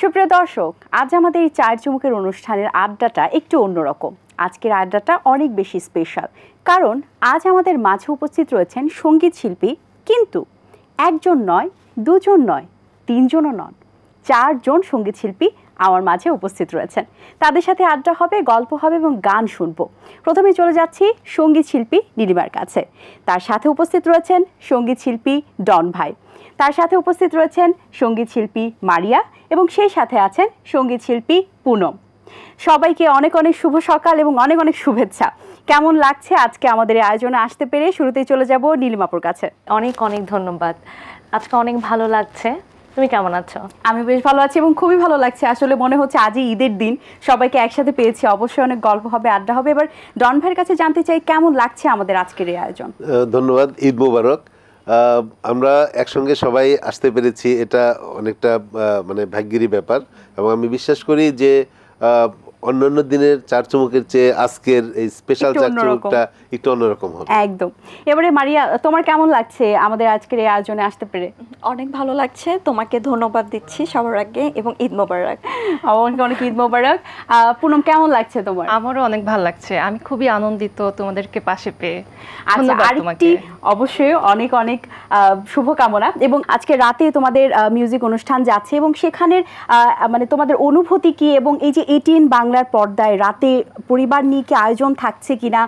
সুপ্রিয় দর্শক আজ আমাদের এই চায়ের চুমুকের অনুষ্ঠানের আড্ডাটা একটু অন্যরকম আজকের আড্ডাটা অনেক বেশি স্পেশাল কারণ আজ আমাদের মাঝে উপস্থিত রয়েছেন সঙ্গীত শিল্পী কিন্তু একজন নয় দুজন নয় তিনজনও নন চারজন সঙ্গীত শিল্পী আমার মাঝে উপস্থিত রয়েছেন তাদের সাথে আড্ডা হবে গল্প হবে এবং গান শুনব প্রথমে চলে যাচ্ছি সঙ্গীত শিল্পী নীলিমার কাছে তার সাথে উপস্থিত রয়েছেন সঙ্গীত শিল্পী ডন ভাই তার সাথে উপস্থিত রয়েছেন সঙ্গীত শিল্পী মারিয়া এবং সেই সাথে আছেন সঙ্গীত শিল্পী পুনম সবাইকে অনেক অনেক শুভ সকাল এবং অনেক অনেক শুভেচ্ছা কেমন লাগছে আজকে আমাদের এই আয়োজনে আসতে পেরে শুরুতেই চলে যাব নীলমাপুর কাছে অনেক অনেক ধন্যবাদ আজকে অনেক ভালো লাগছে তুমি কেমন আছো আমি বেশ ভালো আছি এবং খুবই ভালো লাগছে আসলে মনে হচ্ছে আজই ঈদের দিন সবাইকে একসাথে পেয়েছি অবশ্যই অনেক গল্প হবে আড্ডা হবে এবার ডন ভাইয়ের কাছে জানতে চাই কেমন লাগছে আমাদের আজকের এই আয়োজন ধন্যবাদ ঈদ মুবারক আমরা একসঙ্গে সবাই আসতে পেরেছি এটা অনেকটা মানে ভাগ্যেরই ব্যাপার এবং আমি বিশ্বাস করি যে অন্যান্য দিনের চার চমকের চেয়ে আজকের এই স্পেশাল চার চমকটা একটু অন্যরকম হবে একদম এবারে মারিয়া তোমার কেমন লাগছে আমাদের আজকের এই আয়োজনে আসতে পেরে অনেক ভালো লাগছে তোমাকে ধন্যবাদ দিচ্ছি সবার আগে এবং ঈদ মোবারক আমাকে অনেক ঈদ মোবারক পুনম কেমন লাগছে তোমার আমারও অনেক ভালো লাগছে আমি খুবই আনন্দিত তোমাদেরকে পাশে পেয়ে আচ্ছা, আরেকটি অবশ্যই অনেক অনেক শুভকামনা এবং আজকে রাতে তোমাদের মিউজিক অনুষ্ঠান যাচ্ছে এবং সেখানের মানে তোমাদের অনুভূতি কি এবং এই যে এটিএন বাংলা বাংলার পর্দায় রাতে পরিবার নিয়ে কি আয়োজন থাকছে কিনা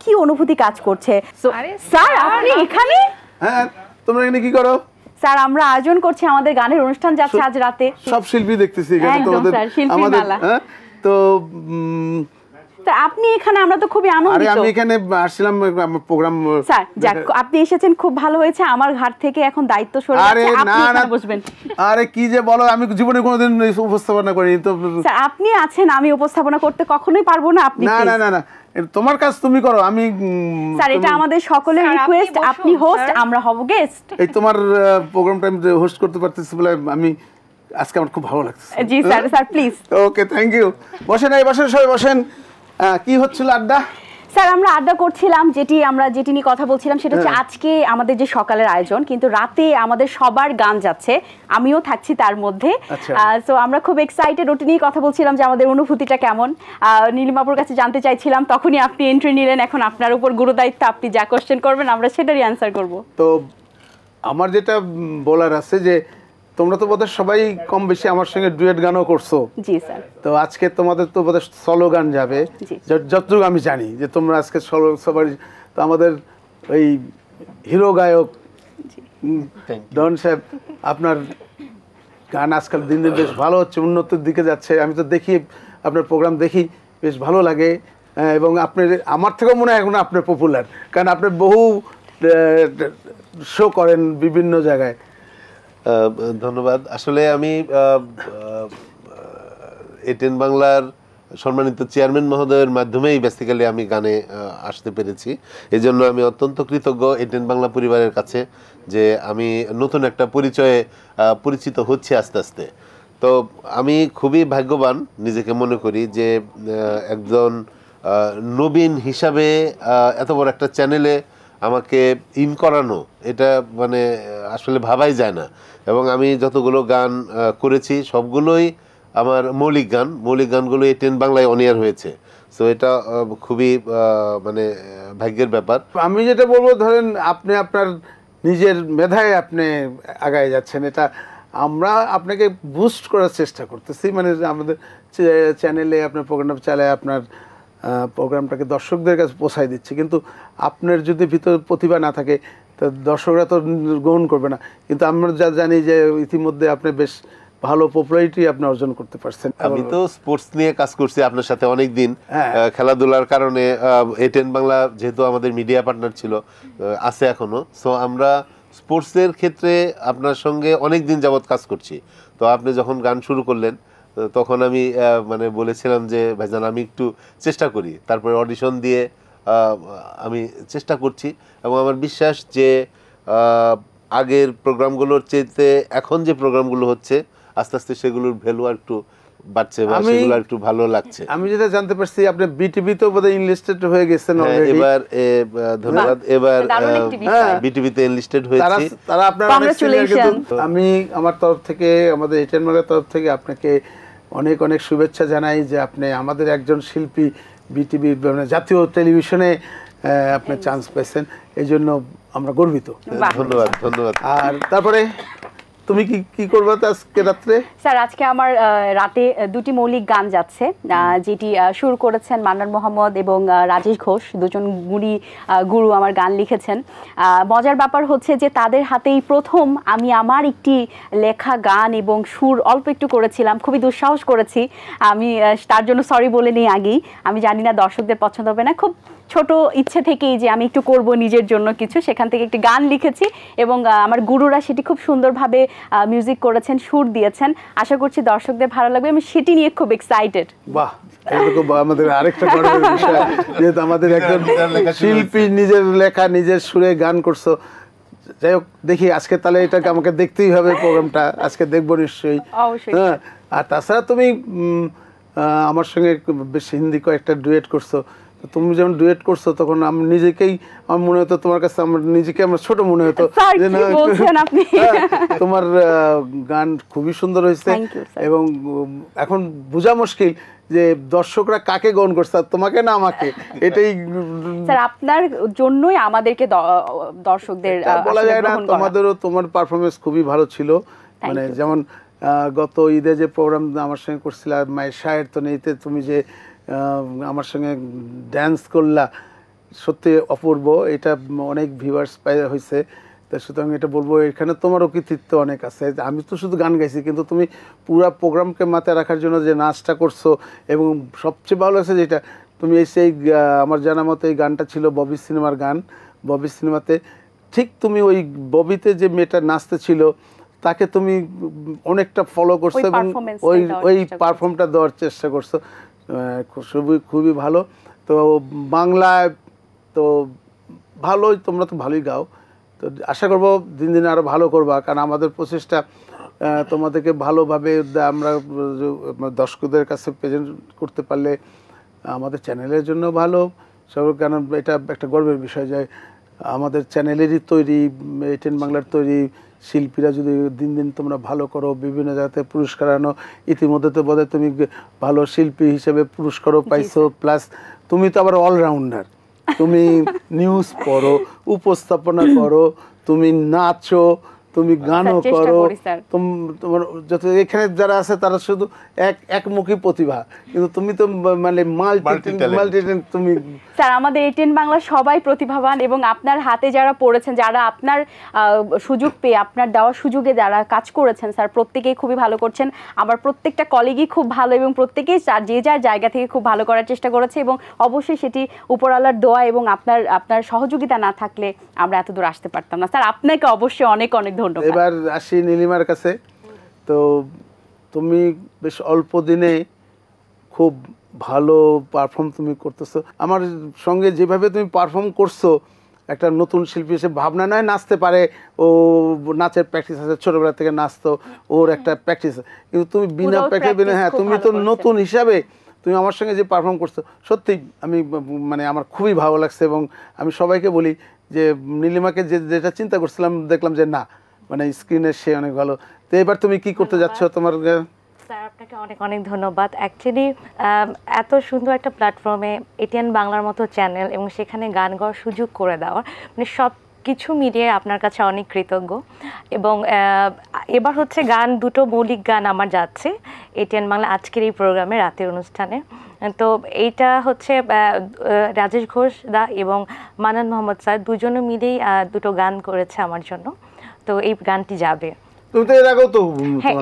কি অনুভূতি কাজ করছে স্যার আপনি এখানে হ্যাঁ, তোমরা এখানে কি করো স্যার আমরা আয়োজন করছি আমাদের গানের অনুষ্ঠান যাচ্ছে আজ রাতে সব শিল্পী দেখতেছি এখানে তোমাদের আমাদের হ্যাঁ, তো তো আপনি এখানে আমরা তো খুবই আনন্দিত আরে আমি এখানে আসছিলাম প্রোগ্রাম স্যার যাক আপনি এসেছেন খুব ভালো হয়েছে আমার ঘর থেকে এখন দায়িত্ব সরে আরে না না বসবেন আরে কি যে বলো আমি জীবনে কোনোদিন উপস্থাপনা করিনি তো স্যার আপনি আছেন আমি উপস্থাপনা করতে কখনোই পারবো না আপনি না না না না তোমার কাজ তুমি করো আমি স্যার এটা আমাদের সকলের রিকোয়েস্ট আপনি হোস্ট আমরা হব গেস্ট এই তোমার প্রোগ্রামটা আমি হোস্ট করতে পারতেছি বলে আমি আজকে আমার খুব ভালো লাগছে জি স্যার হ্যাঁ? Sir please okay thank you বসেন এই বসেন সবাই বসেন কি হচ্ছিল আড্ডা স্যার আমরা আড্ডা করছিলাম যেটি আমরা যেটি নিয়ে কথা বলছিলাম সেটা হচ্ছে হ্যাঁ। আজকে আমাদের যে সকালের আয়োজন কিন্তু রাতে আমাদের সবার গান যাচ্ছে আমিও থাকছি তার মধ্যে সো আচ্ছা। আমরা খুব এক্সাইটেড ওটি নিয়ে কথা বলছিলাম যে আমাদের অনুভূতিটা কেমন নীলিমাপুর কাছে জানতে চাইছিলাম তখনই আপনি এন্ট্রি নিলেন এখন আপনার উপর গুরুদায়িত্ব আপনি যা কোশ্চেন করবেন আমরা সেটারই অ্যান্সার করব তো আমার যেটা বলার আছে যে তোমরা তো বোধহয় সবাই কম বেশি আমার সঙ্গে ডুয়েট গানও করছো জি স্যার তো আজকে তোমাদের তো বোধহয় সলো গান যাবে যতটুকু আমি জানি যে তোমরা আজকে সলো সবাই তো আমাদের ওই হিরো গায়ক ডন সাহেব আপনার গান আজকাল দিন দিন বেশ ভালো হচ্ছে উন্নতির দিকে যাচ্ছে আমি তো দেখি আপনার প্রোগ্রাম দেখি বেশ ভালো লাগে এবং আপনার আমার থেকেও মনে হয় এখন আপনার পপুলার কারণ আপনি বহু শো করেন বিভিন্ন জায়গায় ধন্যবাদ আসলে আমি এটেন বাংলার সম্মানিত চেয়ারম্যান মহোদয়ের মাধ্যমেই বেসিক্যালি আমি গানে আসতে পেরেছি এই জন্য আমি অত্যন্ত কৃতজ্ঞ এটেন বাংলা পরিবারের কাছে যে আমি নতুন একটা পরিচয়ে পরিচিত হচ্ছে আস্তে আস্তে তো আমি খুবই ভাগ্যবান নিজেকে মনে করি যে একজন নবীন হিসাবে এত বড় একটা চ্যানেলে আমাকে ইন করানো এটা মানে আসলে ভাবাই যায় না এবং আমি যতগুলো গান করেছি সবগুলোই আমার মৌলিক গান মৌলিক গানগুলো এই টেন বাংলায় অনিয়ার হয়েছে সো এটা খুবই মানে ভাগ্যের ব্যাপার আমি যেটা বলবো ধরেন আপনি আপনার নিজের মেধায় আপনি আগায় যাচ্ছেন এটা আমরা আপনাকে বুস্ট করার চেষ্টা করতেছি মানে আমাদের চ্যানেলে আপনার প্রোগ্রাম চালায় আপনার প্রোগ্রামটাকে দর্শকদের কাছে পৌঁছায় দিচ্ছে কিন্তু আপনার যদি ভিতর প্রতিভা না থাকে তো দর্শকরা তো গ্রহণ করবে না কিন্তু আমরা যা জানি যে ইতিমধ্যে আপনি বেশ ভালো পপুলারিটি আপনি অর্জন করতে পারছেন আমি তো স্পোর্টস নিয়ে কাজ করছি আপনার সাথে অনেক দিন হ্যাঁ। খেলাধুলার কারণে এটেন বাংলা যেহেতু আমাদের মিডিয়া পার্টনার ছিল আছে এখনো সো আমরা স্পোর্টসের ক্ষেত্রে আপনার সঙ্গে অনেক দিন যাবৎ কাজ করছি তো আপনি যখন গান শুরু করলেন তখন আমি মানে বলেছিলাম যে ভাইজান আমি একটু চেষ্টা করি তারপরে অডিশন দিয়ে আমি চেষ্টা করছি এবং আমার বিশ্বাস যে আগের প্রোগ্রামগুলোর চেয়েতে এখন যে প্রোগ্রামগুলো হচ্ছে আস্তে আস্তে সেগুলোর ভ্যালু আর একটু বাড়ছে বা সেগুলো একটু ভালো লাগছে আমি যেটা জানতে পারছি আপনি বিটিভিতে বোধহয় ইনলিস্টেড হয়ে গেছেন হ্যাঁ, এবার ধন্যবাদ এবার বিটিভিতে ইনলিস্টেড হয়েছে তারা আমি আমার তরফ থেকে আমাদের এটেনমার্গের তরফ থেকে আপনাকে অনেক অনেক শুভেচ্ছা জানাই যে আপনি আমাদের একজন শিল্পী বিটিভি মানে জাতীয় টেলিভিশনে আপনি চান্স পেয়েছেন এই জন্য আমরা গর্বিত ধন্যবাদ ধন্যবাদ আর তারপরে তুমি কি কি করবে আজকে রাতে স্যার আজকে আমার রাতে দুটি মৌলিক গান যাচ্ছে যেটি সুর করেছেন মান্নান মোহাম্মদ এবং রাজেশ ঘোষ দুজন গুণী গুরু আমার গান লিখেছেন মজার ব্যাপার হচ্ছে যে তাদের হাতেই প্রথম আমি আমার একটি লেখা গান এবং সুর অল্প একটু করেছিলাম খুবই দুঃসাহস করেছি আমি তার জন্য সরি বলে নিই আগেই আমি জানি না দর্শকদের পছন্দ হবে না খুব ছোট ইচ্ছে থেকেই যে আমি একটু করব নিজের জন্য কিছু সেখান থেকে একটি গান লিখেছি এবং আমার গুরুরা সেটি খুব সুন্দরভাবে মিউজিক করেছেন সুর দিয়েছেন আশা করছি দর্শকদের ভালো লাগবে আমি সেটি নিয়ে খুব এক্সাইটেড বাহ শিল্পী নিজের লেখা নিজের সুরে গান করছো দেখি আজকে তাহলে আমাকে দেখতেই হবে প্রোগ্রামটা আজকে দেখবো নিশ্চয়ই হ্যাঁ আর তাছাড়া তুমি আমার সঙ্গে বেশ হিন্দি কয়েকটা ডুয়েট করছো তুমি যখন ডুয়েট করছো তখন আমি নিজেকেই আমার মনে হতো তোমার কাছে আমার নিজেকে আমার ছোট মনে হতো হ্যাঁ, তোমার গান খুবই সুন্দর হয়েছে এবং এখন বোঝা মুশকিল যে দর্শকরা কাকে গ্রহণ করছে তোমাকে না আমাকে এটাই স্যার আপনার জন্যই আমাদেরকে দর্শকদের বলা যায় না তোমাদেরও তোমার পারফরমেন্স খুবই ভালো ছিল মানে যেমন গত ঈদে যে প্রোগ্রাম আমার সঙ্গে করছিলাম মায়ের শায়ের তো নেইতে তুমি যে আমার সঙ্গে ড্যান্স করলা সত্যি অপূর্ব এটা অনেক ভিউয়ার্স পাই হয়েছে তা সুতরাং এটা বলবো এখানে তোমারও কৃতিত্ব অনেক আছে আমি তো শুধু গান গাইছি কিন্তু তুমি পুরা প্রোগ্রামকে মাথায় রাখার জন্য যে নাচটা করছো এবং সবচেয়ে ভালো আছে যেটা তুমি এই সেই আমার জানা মতো এই গানটা ছিল ববি সিনেমার গান ববি সিনেমাতে ঠিক তুমি ওই ববিতে যে মেয়েটা নাচতে ছিল তাকে তুমি অনেকটা ফলো করছো এবং ওই ওই পারফর্মটা দেওয়ার চেষ্টা করছো খুবই খুবই ভালো তো বাংলায় তো ভালোই তোমরা তো ভালোই গাও তো আশা করব দিন দিন আরও ভালো করবা কারণ আমাদের প্রচেষ্টা তোমাদেরকে ভালোভাবে আমরা দর্শকদের কাছে প্রেজেন্ট করতে পারলে আমাদের চ্যানেলের জন্য ভালো সব কেন এটা একটা গর্বের বিষয় যে আমাদের চ্যানেলেরই তৈরি এটেন বাংলার তৈরি শিল্পীরা যদি দিন দিন তোমরা ভালো করো বিভিন্ন জায়গাতে পুরস্কার আনো ইতিমধ্যে তো বোধহয় তুমি ভালো শিল্পী হিসেবে পুরস্কারও পাইছো প্লাস তুমি তো আবার অলরাউন্ডার তুমি নিউজ পড়ো উপস্থাপনা করো তুমি নাচো তুমি গানও করো তোমার যত এখানে যারা আছে তারা শুধু এক একমুখী প্রতিভা কিন্তু তুমি তো মানে মাল্টি মাল্টি তুমি স্যার আমাদের এটিএন বাংলা সবাই প্রতিভাবান এবং আপনার হাতে যারা পড়েছেন যারা আপনার সুযোগ পেয়ে আপনার দেওয়া সুযোগে যারা কাজ করেছেন স্যার প্রত্যেকেই খুবই ভালো করছেন আমার প্রত্যেকটা কলিগই খুব ভালো এবং প্রত্যেকেই যে যার জায়গা থেকে খুব ভালো করার চেষ্টা করেছে এবং অবশ্যই সেটি উপরওয়ালার দোয়া এবং আপনার আপনার সহযোগিতা না থাকলে আমরা এত দূর আসতে পারতাম না স্যার আপনাকে অবশ্যই অনেক অনেক ধন্যবাদ এবার আসি নীলিমার কাছে তো তুমি বেশ অল্প দিনে খুব ভালো পারফর্ম তুমি করতেছো আমার সঙ্গে যেভাবে তুমি পারফর্ম করছো একটা নতুন শিল্পী এসে ভাবনা নয় নাচতে পারে ও নাচের প্র্যাকটিস আছে ছোটোবেলা থেকে নাচতো ওর একটা প্র্যাকটিস কিন্তু তুমি বিনা প্র্যাকটিস বিনা হ্যাঁ তুমি তো নতুন হিসাবে তুমি আমার সঙ্গে যে পারফর্ম করছো সত্যি আমি মানে আমার খুবই ভালো লাগছে এবং আমি সবাইকে বলি যে নীলিমাকে যে যেটা চিন্তা করছিলাম দেখলাম যে না মানে স্ক্রিনের সে অনেক ভালো তো এবার তুমি কি করতে যাচ্ছ তোমার স্যার আপনাকে অনেক অনেক ধন্যবাদ অ্যাকচুয়ালি এত সুন্দর একটা প্ল্যাটফর্মে এটিএন বাংলার মতো চ্যানেল এবং সেখানে গান গাওয়ার সুযোগ করে দেওয়ার মানে সব কিছু মিলিয়ে আপনার কাছে অনেক কৃতজ্ঞ এবং এবার হচ্ছে গান দুটো মৌলিক গান আমার যাচ্ছে এটিএন বাংলা আজকের এই প্রোগ্রামে রাতের অনুষ্ঠানে তো এইটা হচ্ছে রাজেশ ঘোষ দা এবং মানান মোহাম্মদ স্যার দুজনে মিলেই দুটো গান করেছে আমার জন্য তো এই গানটি যাবে তুমি তো এর আগেও তো হ্যাঁ,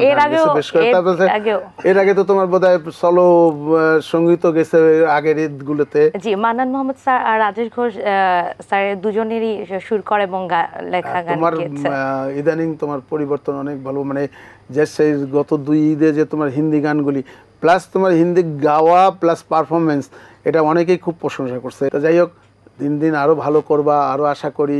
এর আগে তো তোমার সলো সঙ্গীত গেছে আগের জি মোহাম্মদ স্যার আর রাজেশ ঘোষ দুজনেরই সুর করে এবং লেখা গান তোমার ইদানিং তোমার পরিবর্তন অনেক ভালো মানে যে সেই গত দুই ঈদে যে তোমার হিন্দি গানগুলি প্লাস তোমার হিন্দি গাওয়া প্লাস পারফরমেন্স এটা অনেকেই খুব প্রশংসা করছে যাই হোক দিন দিন আরও ভালো করবা আরও আশা করি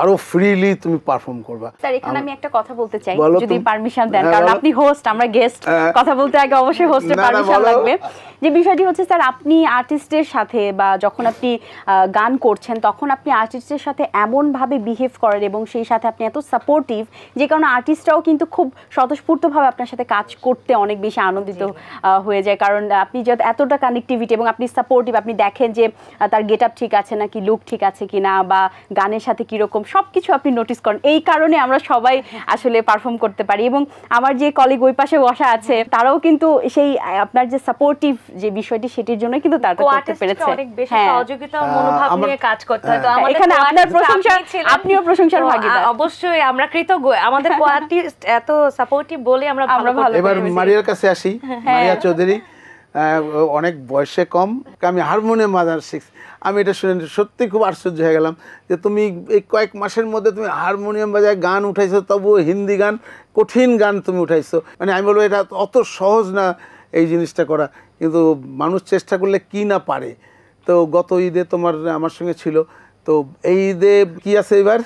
আরো ফ্রিলি তুমি পারফর্ম করবা স্যার এখানে আমি একটা কথা বলতে চাই যদি পারমিশন দেন হ্যাঁ, কারণ আপনি হোস্ট আমরা গেস্ট হ্যাঁ। কথা বলতে আগে অবশ্যই হোস্টের পারমিশন লাগবে যে বিষয়টি হচ্ছে স্যার আপনি আর্টিস্টের সাথে বা যখন আপনি গান করছেন তখন আপনি আর্টিস্টের সাথে এমনভাবে বিহেভ করেন এবং সেই সাথে আপনি এত সাপোর্টিভ যে কারণে আর্টিস্টরাও কিন্তু খুব স্বতঃস্ফূর্তভাবে আপনার সাথে কাজ করতে অনেক বেশি আনন্দিত হয়ে যায় কারণ আপনি যত এতটা কানেক্টিভিটি এবং আপনি সাপোর্টিভ আপনি দেখেন যে তার গেট আপ ঠিক আছে নাকি লুক ঠিক আছে কিনা বা গানের সাথে কীরকম এরকম সব কিছু আপনি নোটিস করেন এই কারণে আমরা সবাই আসলে পারফর্ম করতে পারি এবং আমার যে কলিগ ওই পাশে বসা আছে তারাও কিন্তু সেই আপনার যে সাপোর্টিভ যে বিষয়টি সেটির জন্য কিন্তু তারা করতে পেরেছে হ্যাঁ সহযোগিতা মনোভাব নিয়ে কাজ করতে হয় তো হ্যাঁ। এখানে আপনার প্রশংসা আপনিও প্রশংসার ভাগীদার অবশ্যই আমরা কৃতজ্ঞ আমাদের কোয়ার্টিস্ট এত সাপোর্টিভ বলে আমরা ভালো এবার মারিয়ার কাছে আসি হ্যাঁ। মারিয়া চৌধুরী অনেক বয়সে কম আমি হারমোনিয়াম বাজার শিখছি আমি এটা শুনে সত্যি খুব আশ্চর্য হয়ে গেলাম যে তুমি এই কয়েক মাসের মধ্যে তুমি হারমোনিয়াম বাজায় গান উঠাইছো তবুও হিন্দি গান কঠিন গান তুমি উঠাইছো মানে আমি বলবো এটা অত সহজ না এই জিনিসটা করা কিন্তু মানুষ চেষ্টা করলে কি না পারে তো গত ঈদে তোমার আমার সঙ্গে ছিল তো এই ঈদে কী আছে এবার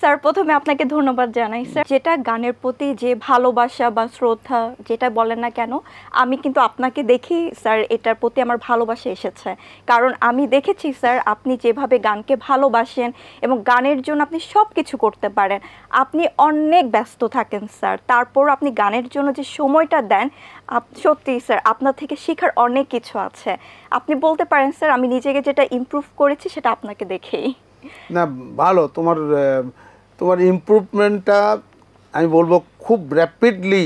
স্যার প্রথমে আপনাকে ধন্যবাদ জানাই স্যার যেটা গানের প্রতি যে ভালোবাসা বা শ্রদ্ধা যেটা বলেন না কেন আমি কিন্তু আপনাকে দেখি স্যার এটার প্রতি আমার ভালোবাসা এসেছে কারণ আমি দেখেছি স্যার আপনি যেভাবে গানকে ভালোবাসেন এবং গানের জন্য আপনি সব কিছু করতে পারেন আপনি অনেক ব্যস্ত থাকেন স্যার তারপর আপনি গানের জন্য যে সময়টা দেন সত্যি স্যার আপনার থেকে শেখার অনেক কিছু আছে আপনি বলতে পারেন স্যার আমি নিজেকে যেটা ইম্প্রুভ করেছি সেটা আপনাকে দেখেই না ভালো তোমার তোমার ইম্প্রুভমেন্টটা আমি বলবো খুব র্যাপিডলি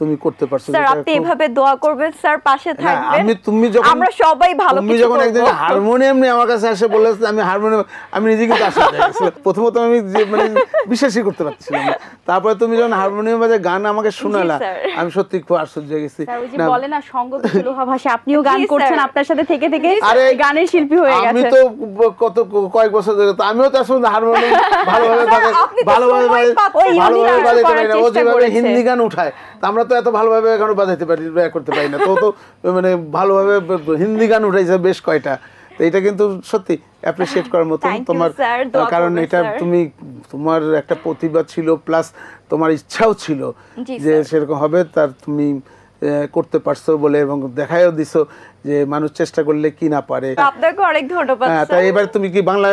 তুমি করতে পারছো স্যার আপনি এভাবে দোয়া করবেন স্যার পাশে থাকবেন আমি তুমি যখন আমরা সবাই ভালো তুমি যখন একদিন হারমোনিয়াম নিয়ে আমার কাছে এসে বললে আমি হারমোনিয়াম আমি নিজেকে কাছে প্রথমত আমি মানে বিশ্বাসই করতে পারছিলাম না তারপরে তুমি যখন হারমোনিয়াম বাজে গান আমাকে শোনালা আমি সত্যি খুব আশ্চর্য হয়ে গেছি যে বলে না সঙ্গত লোহা ভাষা আপনিও গান করছেন আপনার সাথে থেকে থেকে আরে গানের শিল্পী হয়ে গেছেন আমি তো কত কয়েক বছর ধরে তো আমিও তার সঙ্গে হারমোনিয়াম ভালোভাবে ভালোভাবে ভালোভাবে বাজাইতে পারি না ও যেভাবে হিন্দি গান উঠায় আমরা তো এত ভালোভাবে এখনো বাজাইতে পারি ইয়ে করতে পারি না তো তো মানে ভালোভাবে হিন্দি গান উঠাইছে বেশ কয়টা তো এটা কিন্তু সত্যি অ্যাপ্রিসিয়েট করার মতো তোমার কারণ এটা তুমি তোমার একটা প্রতিভা ছিল প্লাস তোমার ইচ্ছাও ছিল যে সেরকম হবে তার তুমি করতে পারছো বলে এবং দেখাইও দিছো যে মানুষ চেষ্টা করলে কি না পারে আপনাকে অনেক ধন্যবাদ হ্যাঁ তাই এবার তুমি কি বাংলা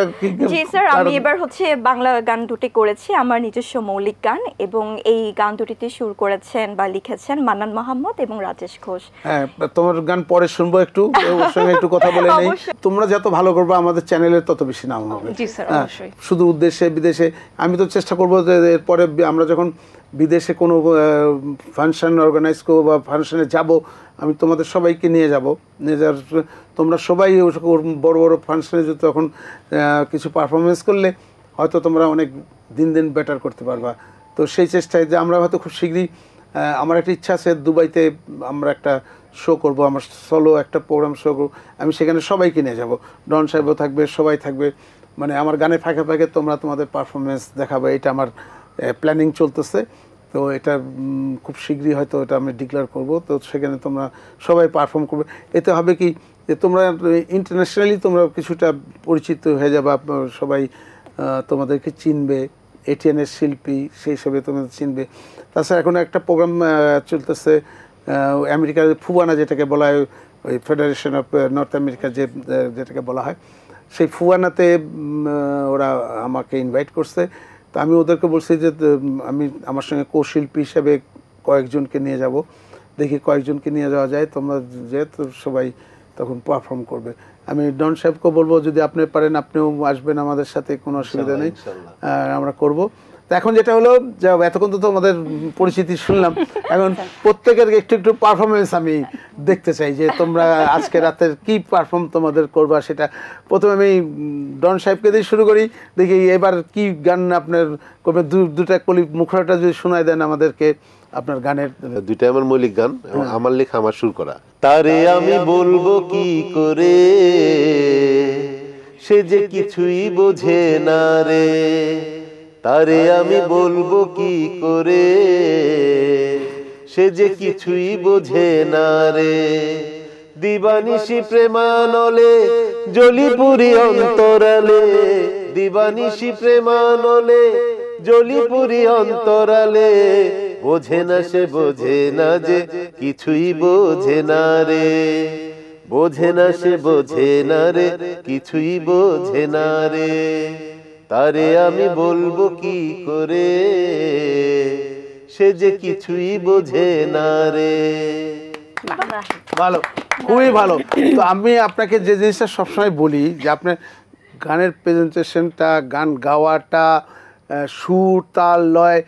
জি স্যার আমি এবার হচ্ছে বাংলা গান দুটি করেছি আমার নিজস্ব মৌলিক গান এবং এই গান দুটিতে সুর করেছেন বা লিখেছেন মান্নান মোহাম্মদ এবং রাজেশ ঘোষ হ্যাঁ তোমার গান পরে শুনবো একটু ওর সঙ্গে একটু কথা বলে নেই তোমরা যত ভালো করবে আমাদের চ্যানেলের তত বেশি নাম হবে জি স্যার হ্যাঁ, অবশ্যই শুধু উদ্দেশ্যে বিদেশে আমি তো চেষ্টা করবো যে এরপরে আমরা যখন বিদেশে কোনো ফাংশান অর্গানাইজ করবো বা ফাংশানে যাব আমি তোমাদের সবাইকে নিয়ে যাব নিয়ে যাওয়ার তোমরা সবাই বড় বড় ফাংশানে যদি তখন কিছু পারফরমেন্স করলে হয়তো তোমরা অনেক দিন দিন বেটার করতে পারবা তো সেই চেষ্টায় যে আমরা হয়তো খুব শীঘ্রই আমার একটা ইচ্ছা আছে দুবাইতে আমরা একটা শো করব আমার সলো একটা প্রোগ্রাম শো করবো আমি সেখানে সবাইকে নিয়ে যাব ডন সাহেবও থাকবে সবাই থাকবে মানে আমার গানে ফাঁকে ফাঁকে তোমরা তোমাদের পারফরমেন্স দেখাবে এটা আমার প্ল্যানিং চলতেছে তো এটা খুব শীঘ্রই হয়তো এটা আমি ডিক্লেয়ার করব তো সেখানে তোমরা সবাই পারফর্ম করবে এতে হবে কি যে তোমরা ইন্টারন্যাশনালি তোমরা কিছুটা পরিচিত হয়ে যাবা সবাই তোমাদেরকে চিনবে এটিএনের শিল্পী সেই হিসাবে তোমাদের চিনবে তাছাড়া এখন একটা প্রোগ্রাম চলতেছে আমেরিকার ফুয়ানা যেটাকে বলা হয় ওই ফেডারেশন অফ নর্থ আমেরিকা যে যেটাকে বলা হয় সেই ফুয়ানাতে ওরা আমাকে ইনভাইট করছে তো আমি ওদেরকে বলছি যে আমি আমার সঙ্গে কৌশিল্পী হিসেবে কয়েকজনকে নিয়ে যাব দেখি কয়েকজনকে নিয়ে যাওয়া যায় তোমরা যেহেতু সবাই তখন পারফর্ম করবে আমি ডন সাহেবকে বলবো যদি আপনি পারেন আপনিও আসবেন আমাদের সাথে কোনো অসুবিধা নেই আমরা করব তো এখন যেটা হলো যে এতক্ষণ তো তোমাদের পরিচিতি শুনলাম এখন আচ্ছা। প্রত্যেকের একটু একটু পারফরমেন্স আমি দেখতে চাই যে তোমরা আজকে রাতের কি পারফর্ম তোমাদের করবা সেটা প্রথমে আমি ডন সাহেবকে দিয়ে শুরু করি দেখি এবার কি গান আপনার করবে দু দুটা কলি মুখরাটা যদি শোনায় দেন আমাদেরকে আপনার গানের দুইটা আমার মৌলিক গান হ্যাঁ। আমার লেখা আমার সুর করা তারে আমি বলবো কি করে সে যে কিছুই বোঝে না রে তারে আমি বলবো কি করে সে যে কিছুই বোঝে না রে দিবানিসি প্রেমানলে জলিপুরি অন্তরালে দিবানিসি প্রেমানলে জলিপুরি অন্তরালে বোঝে না সে বোঝে না যে কিছুই বোঝে না রে বোঝে না সে বোঝে না রে কিছুই বোঝে না রে তারে আমি বলবো কি করে সে যে কিছুই বোঝে না রে ভালো খুবই ভালো তো আমি আপনাকে যে জিনিসটা সবসময় বলি যে আপনার গানের প্রেজেন্টেশনটা গান গাওয়াটা সুর তাল লয়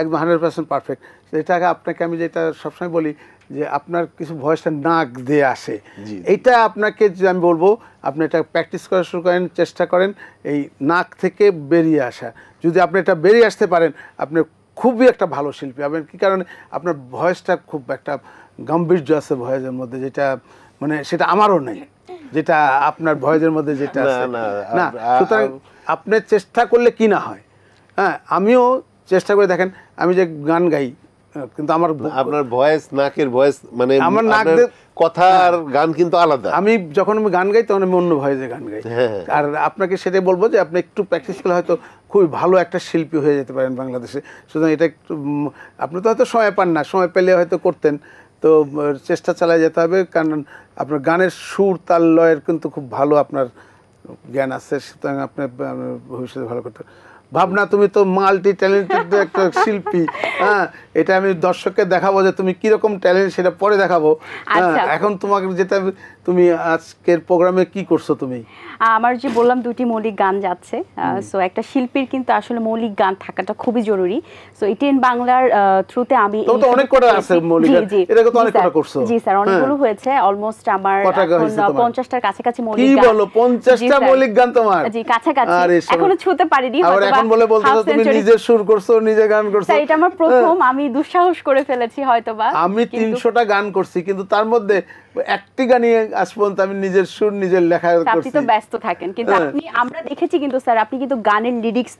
একদম হান্ড্রেড পার্সেন্ট পারফেক্ট এটাকে আপনাকে আমি যেটা সবসময় বলি যে আপনার কিছু ভয়েসটা নাক দিয়ে আসে এইটা আপনাকে যে আমি বলবো আপনি এটা প্র্যাকটিস করা শুরু করেন চেষ্টা করেন এই নাক থেকে বেরিয়ে আসা যদি আপনি এটা বেরিয়ে আসতে পারেন আপনি খুবই একটা ভালো শিল্পী হবেন কী কারণে আপনার ভয়েসটা খুব একটা গাম্ভীর্য আছে ভয়েসের মধ্যে যেটা মানে সেটা আমারও নেই যেটা আপনার ভয়েসের মধ্যে যেটা আছে না সুতরাং আপনি চেষ্টা করলে কি না হয় হ্যাঁ আমিও চেষ্টা করে দেখেন আমি যে গান গাই হ্যাঁ, কিন্তু আমার আপনার ভয়েস নাকের ভয়েস মানে আমার নাক কথা হ্যাঁ। আর গান কিন্তু আলাদা আমি যখন আমি গান গাই তখন আমি অন্য যে গান গাই হ্যাঁ, আর আপনাকে সেটাই বলবো যে আপনি একটু প্র্যাকটিস করলে হয়তো খুবই ভালো একটা শিল্পী হয়ে যেতে পারেন বাংলাদেশে সুতরাং এটা একটু আপনি তো হয়তো সময় পান না সময় পেলে হয়তো করতেন তো চেষ্টা চালিয়ে যেতে হবে কারণ আপনার গানের সুর তাল লয়ের কিন্তু খুব ভালো আপনার জ্ঞান আছে সুতরাং আপনি ভবিষ্যতে ভালো করতে ভাবনা তুমি তো মাল্টি ট্যালেন্টেড একটা শিল্পী হ্যাঁ এটা আমি দর্শককে দেখাবো যে তুমি কিরকম ট্যালেন্ট সেটা পরে দেখাবো হ্যাঁ, আচ্ছা। এখন তোমাকে যেটা তুমি আজকের প্রোগ্রামে কি করছো তুমি আমার যে বললাম দুটি মৌলিক গান যাচ্ছে সো একটা শিল্পীর কিন্তু আসলে মৌলিক গান থাকাটা খুবই জরুরি সো ইটেন বাংলার থ্রুতে আমি তো অনেক কটা আছে মৌলিক গান এটা তো অনেক কটা করছো জি স্যার হ্যাঁ। অনেকগুলো হয়েছে অলমোস্ট আমার 50 কাছে কাছে মৌলিক গান কি বলো 50 টা মৌলিক গান তোমার জি কাছে কাছে এখনো ছুতে পারিনি আর এখন বলে বলতো তুমি নিজে সুর করছো নিজে গান করছো স্যার এটা আমার প্রথম হ্যাঁ। আমি আমি দুঃসাহস করে ফেলেছি হয়তো বা আমি তিনশোটা গান করছি কিন্তু তার মধ্যে একটি গানই আজ পর্যন্ত আমি নিজের সুর নিজের লেখা আপনি তো ব্যস্ত থাকেন কিন্তু হ্যাঁ। আপনি আমরা দেখেছি কিন্তু স্যার আপনি কিন্তু গানের লিরিক্স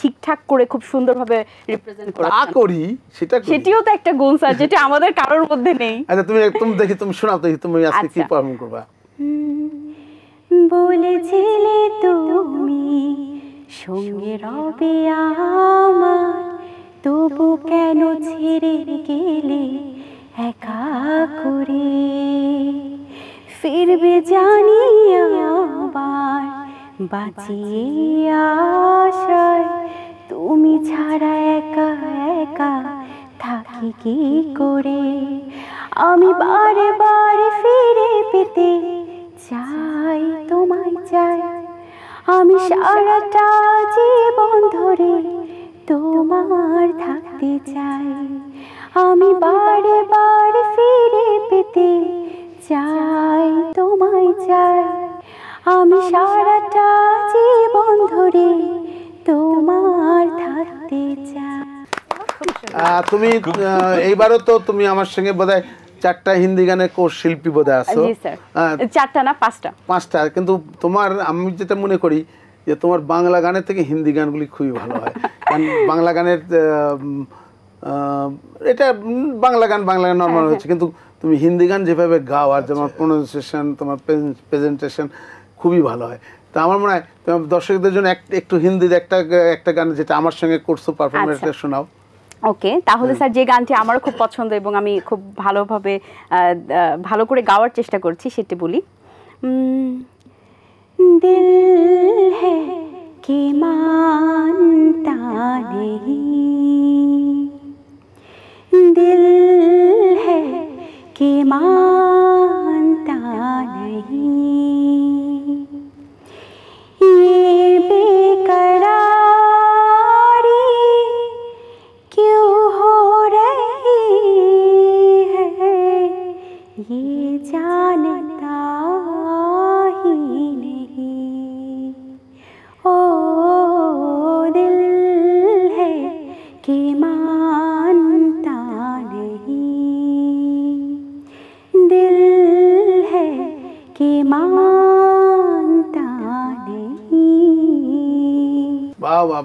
ঠিকঠাক করে খুব সুন্দরভাবে রিপ্রেজেন্ট করেন তা করি সেটা সেটিও তো একটা গুণ স্যার যেটা আমাদের কারোর মধ্যে নেই আচ্ছা তুমি একদম দেখি তুমি শোনাও দেখি তুমি আজকে কি পারফর্ম আচ্ছা। করবা বলেছিলে তুমি সঙ্গে রবে আমার তবু কেন ছেড়ে গেলে একা করে ফিরবে জানি আবার বাঁচিয়ে আশায় তুমি ছাড়া একা একা থাকি কি করে আমি বারে বারে ফিরে পেতে চাই তোমায় চাই আমি সারাটা জীবন ধরে তোমার থাকতে চাই আমি বারে বারে ফিরে পেতে চাই তোমায় চাই আমি সারাটা জীবন ধরে তোমার থাকতে চাই তুমি এইবারও তো তুমি আমার সঙ্গে বোধহয় চারটা হিন্দি গানের কো শিল্পী বোধহয় আছো চারটা না পাঁচটা পাঁচটা কিন্তু তোমার আমি যেটা মনে করি যে তোমার বাংলা গানের থেকে হিন্দি গানগুলি খুবই ভালো হয় কারণ বাংলা গানের এটা বাংলা গান বাংলা গান নর্মাল হচ্ছে কিন্তু তুমি হিন্দি গান যেভাবে গাও আর তোমার প্রোনাউন্সিয়েশন আচ্ছা। তোমার প্রেজেন্টেশন খুবই ভালো হয় তো আমার মনে হয় তোমার দর্শকদের জন্য একটু হিন্দির একটা একটা গান যেটা আমার সঙ্গে করছো পারফরমেন্সটা আচ্ছা। শোনাও ওকে তাহলে স্যার যে গানটি আমারও খুব পছন্দ এবং আমি খুব ভালোভাবে ভালো করে গাওয়ার চেষ্টা করছি সেটি বলি दिल है कि मानता नहीं दिल है कि मानता नहीं ये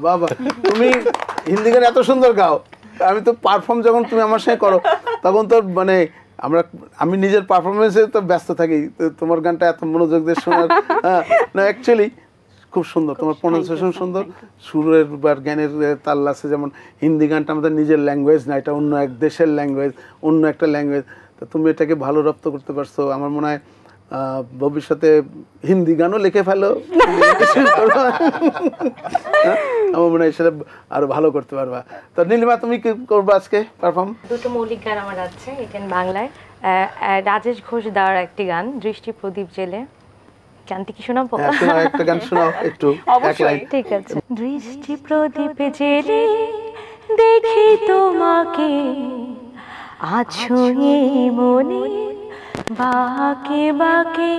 বাবা তুমি হিন্দি গান এত সুন্দর গাও আমি তো পারফর্ম যখন তুমি আমার সঙ্গে করো তখন তো মানে আমরা আমি নিজের পারফরমেন্সে তো ব্যস্ত থাকি তোমার গানটা এত মনোযোগ দিয়ে শোনার হ্যাঁ, না অ্যাকচুয়ালি খুব সুন্দর তোমার প্রোনাউন্সিয়েশন সুন্দর সুরের বা জ্ঞানের তাল আছে যেমন হিন্দি গানটা আমাদের নিজের ল্যাঙ্গুয়েজ না এটা অন্য এক দেশের ল্যাঙ্গুয়েজ অন্য একটা ল্যাঙ্গুয়েজ তো তুমি এটাকে ভালো রপ্ত করতে পারছো আমার মনে হয় ভবিষ্যতে হিন্দি গানও লিখে ফেলো হ্যাঁ? আমার মনে হয় সেটা আরো ভালো করতে পারবা তো নীলিমা তুমি কি করবো আজকে পারফর্ম দুটো মৌলিক গান আমার আছে এখানে বাংলায় রাজেশ ঘোষ দেওয়ার একটি গান দৃষ্টি প্রদীপ জেলে হ্যাঁ, দৃষ্টি প্রদীপ জেলে দেখি তোমাকে আছো মনে বাকে বাকে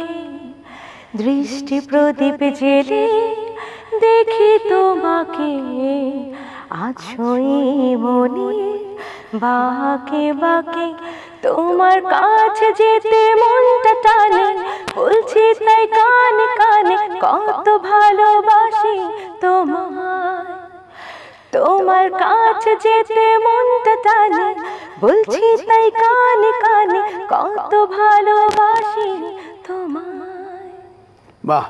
দৃষ্টি প্রদীপ জেলে দেখি তোমাকে আছোই মনে বাকে বাকে তোমার কাছে যেতে মনটা টানে বলছি তাই কানে কানে কত ভালোবাসি তোমার তোমার কাছে যেতে মনটা টানে বলছি তাই কানে কানে কত ভালোবাসি তোমায় বাহ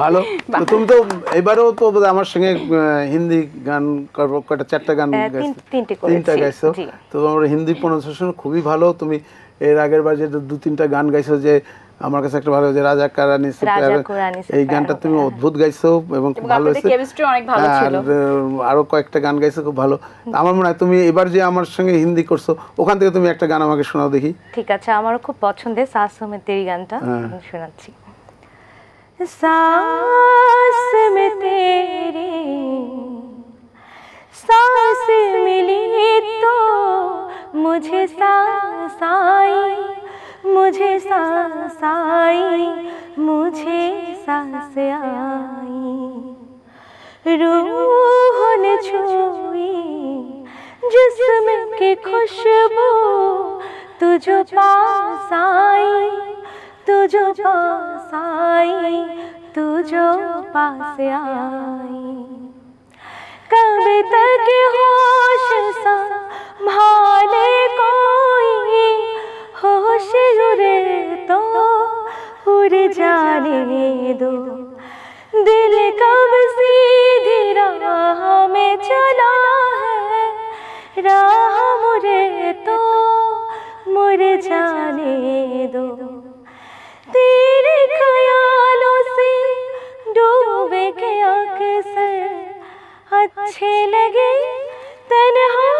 ভালো তুমি তো এবারেও তো আমার সঙ্গে হিন্দি গান করবো কটা চারটা গান তিনটা গাইছো তো তোমার হিন্দি প্রনাউন্সিয়েশন খুবই ভালো তুমি এর আগের বার যে দু তিনটা গান গাইছো যে আমার কাছে একটা ভালো যে রাজা কারানি এই গানটা তুমি অদ্ভুত গাইছো এবং খুব ভালো হয়েছে আর আরো কয়েকটা গান গাইছো খুব ভালো আমার মনে হয় তুমি এবার যে আমার সঙ্গে হিন্দি করছো ওখান থেকে তুমি একটা গান আমাকে শোনাও দেখি ঠিক আছে আমারও খুব পছন্দের সাহসমের তেরি গানটা হ্যাঁ। শোনাচ্ছি सास में तेरे सांस তো মুঝে मुझे सांस मुझे सांस आई मुझे सांस आई रूह ने छुई जिसमें की खुशबू तुझो पास आई तुझो पास आई तुझो पास आई कब तक होश सा भाले कोई होश उड़े तो उड़ जाने दो दिल कब सीधी राह में चला है राह मुरे तो मुरे जाने दो तेरे ख्यालों से डूबे के अक्सर अच्छे लगे तनहा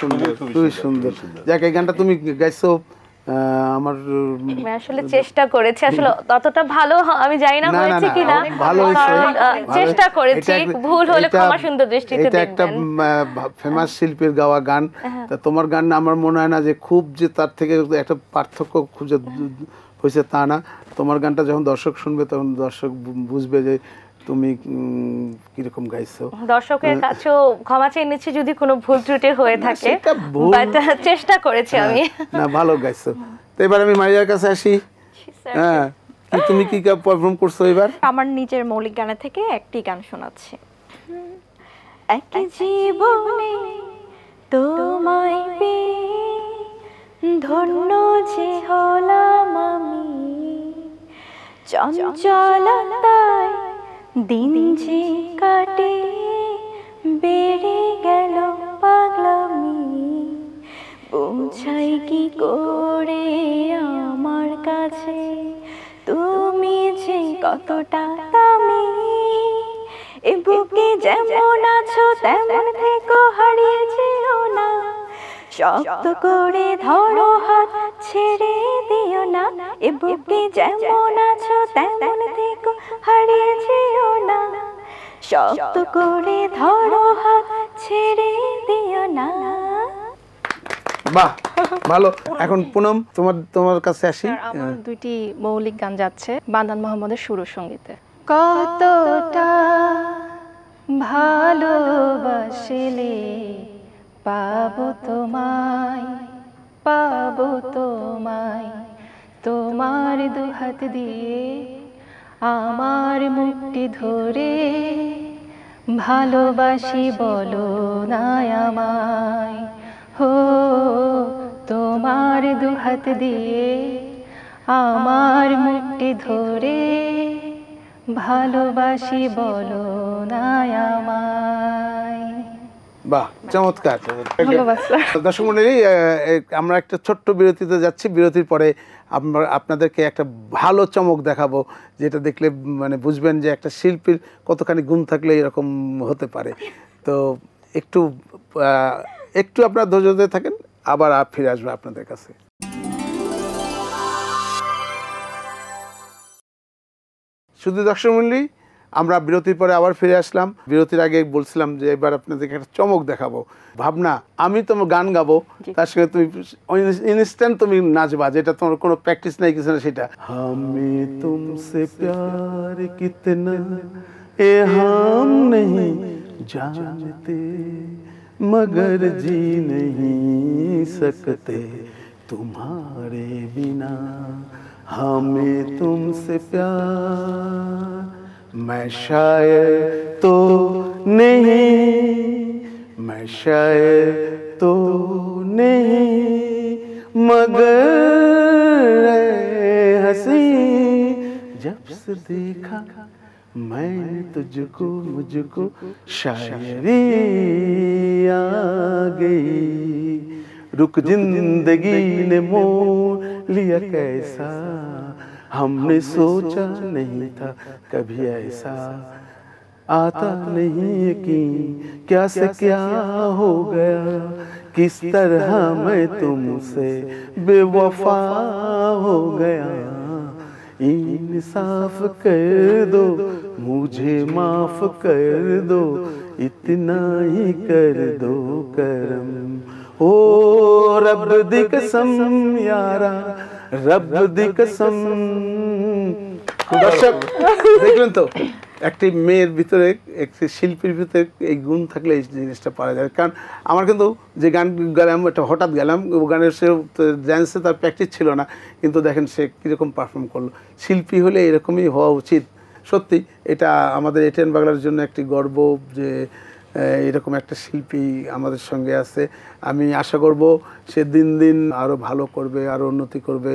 সুন্দর খুবই সুন্দর যাক এই গানটা তুমি গাইছো আমার আসলে চেষ্টা করেছি আসলে ততটা ভালো আমি জানি না হয়েছে কিনা ভালো চেষ্টা করেছি ভুল হলে ক্ষমা সুন্দর দৃষ্টিতে একটা ফেমাস শিল্পীর গাওয়া গান হ্যাঁ। তা তোমার গান আমার মনে হয় না যে খুব যে তার থেকে একটা পার্থক্য খুঁজে হ্যাঁ। হয়েছে তা না তোমার গানটা যখন দর্শক শুনবে তখন দর্শক বুঝবে যে তুমি কিরকম গাইছো দর্শকের কাছেও ক্ষমা চেয়ে নিচ্ছি যদি কোনো ভুল ত্রুটি হয়ে থাকে বাট চেষ্টা করেছি হ্যাঁ, আমি না ভালো গাইছো তো এবার আমি মারিয়ার কাছে আসি হ্যাঁ তুমি কি পারফর্ম করছো এবার আমার নিজের মৌলিক গান থেকে একটি গান শোনাচ্ছি এক জীবনে তোমায় পে ধন্য যে হলাম আমি চঞ্চলতা দিন যে কাটে বেড়ে গেল পাগলামি পৌঁছাই কি করে আমার কাছে তুমি যে কতটা দামি এ বুকে যেমন আছো তেমন থেকে হারিয়ে না শক্ত করে ধরো হাত ছেড়ে দিও না এ বুকে যেমন আছো তেমন থেকে না শক্ত করে ধরো হাত ছেড়ে দিও না বাহ ভালো এখন পুনম তোমার তোমার কাছে আসি হ্যাঁ। দুইটি মৌলিক গান যাচ্ছে বান্দান মোহাম্মদের সুর সঙ্গীতে কতটা ভালোবাসিলে পাবো তোমায় পাবো তোমায় তোমার দুহাত দিয়ে আমার মুক্তি ধরে ভালোবাসি বলো নাই আমায় হো তোমার দুহাত দিয়ে আমার মুক্তি ধরে ভালোবাসি বলো নাই আমায় বাহ চমৎকার দর্শক আমরা একটা ছোট্ট বিরতিতে যাচ্ছি বিরতির পরে আপনাদেরকে একটা ভালো চমক দেখাবো যেটা দেখলে মানে বুঝবেন যে একটা শিল্পীর কতখানি গুণ থাকলে এরকম হতে পারে তো একটু একটু আপনার ধৈর্য ধরে থাকেন আবার ফিরে আসবে আপনাদের কাছে শুধু দর্শক মন্ডলী আমরা বিরতির পরে আবার ফিরে আসলাম বিরতির আগে বলছিলাম যে এবার আপনাদেরকে একটা চমক দেখাবো ভাবনা আমি তোমার গান গাবো তার সঙ্গে তুমি ইনস্ট্যান্ট তুমি নাচবা যেটা তোমার কোনো প্র্যাকটিস নাই কিছু না সেটা আমি তুমসে প্যার কিতনা এ হাম নেহি জানতে মগর জি নেই সকতে তুমারে বিনা হামে তুমসে প্যার मैं शायद तो नहीं मैं शायद तो नहीं मगर हसी जब से देखा मैं तुझको मुझको शायरी आ गई रुक जिंदगी ने मोड़ लिया कैसा हमने सोचा नहीं था कभी ऐसा आता नहीं यकीन क्या से क्या हो गया किस तरह मैं तुमसे बेवफा हो गया इंसाफ कर दो मुझे माफ कर दो इतना ही कर दो करम ओ रब दिक सम यारा রব দি কসম দর্শক দেখলেন তো একটি মেয়ের ভিতরে একটি শিল্পীর ভিতরে এই গুণ থাকলে এই জিনিসটা পারা যায় কারণ আমার কিন্তু যে গান গেলাম একটা হঠাৎ গেলাম গানের সে ড্যান্সে তার প্র্যাকটিস ছিল না কিন্তু দেখেন সে কীরকম পারফর্ম করলো শিল্পী হলে এরকমই হওয়া উচিত সত্যি এটা আমাদের এটিএন বাংলার জন্য একটি গর্ব যে এরকম একটা শিল্পী আমাদের সঙ্গে আছে আমি আশা করব সে দিন দিন আরও ভালো করবে আরও উন্নতি করবে